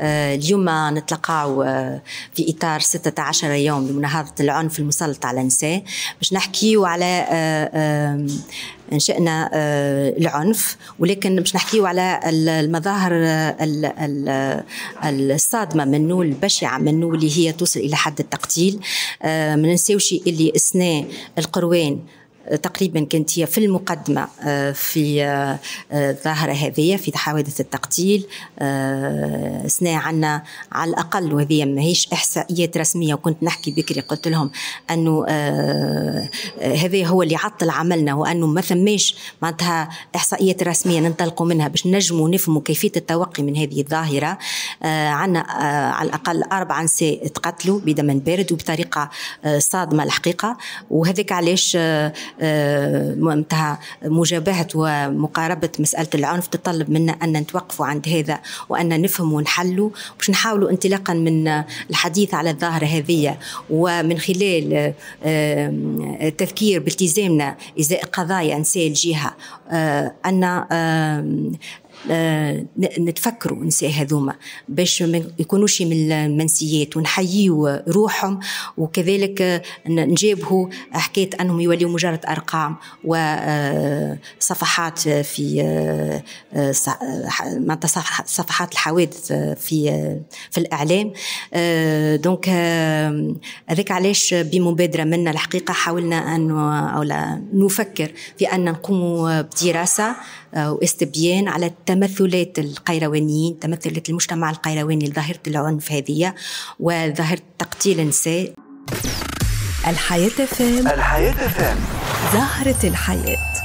آه، اليوم نتلقاو آه، في اطار 16 يوم لمناهضه العنف المسلط على النساء باش نحكيو على آه، انشأنا العنف ولكن باش نحكيو على المظاهر الصادمه منه البشعه منه اللي هي توصل الى حد التقتيل ما ننساوش اللي اثناء القروان تقريبا كانت هي في المقدمة آه، في الظاهرة آه، آه، هذه في حوادث التقتيل سنا عنا على الأقل وهذه ماهيش إحصائيات رسمية وكنت نحكي بكري قلت لهم أنه هذا هو اللي عطل عملنا وأنه ما ثماش معناتها إحصائيات رسمية ننطلقوا منها باش نجموا نفهموا كيفية التوقي من هذه الظاهرة عنا على الأقل أربع نساء تقتلوا بدم بارد وبطريقة صادمة الحقيقة وهذاك علاش آه، نتاع مجابهة ومقاربة مسألة العنف تطلب منا أن نتوقفوا عند هذا وأن نفهم ونحلوا باش نحاولوا انطلاقا من الحديث على الظاهرة هذه ومن خلال التذكير آه، بالتزامنا إزاء قضايا نساء الجهة آه، أن آه، نتفكروا نساء هذوما باش ما يكونوش من المنسيات ونحييوا روحهم وكذلك نجابهوا حكايه انهم يوليو مجرد ارقام وصفحات آه، في آه، صفحات الحوادث في في الاعلام دونك هذاك علاش بمبادره منا الحقيقه حاولنا ان او نفكر في ان نقوم بدراسه واستبيان على تمثلات القيروانيين تمثلات المجتمع القيرواني لظاهرة العنف هذه وظاهرة تقتيل النساء الحياة فام الحياة فام زهرة الحياة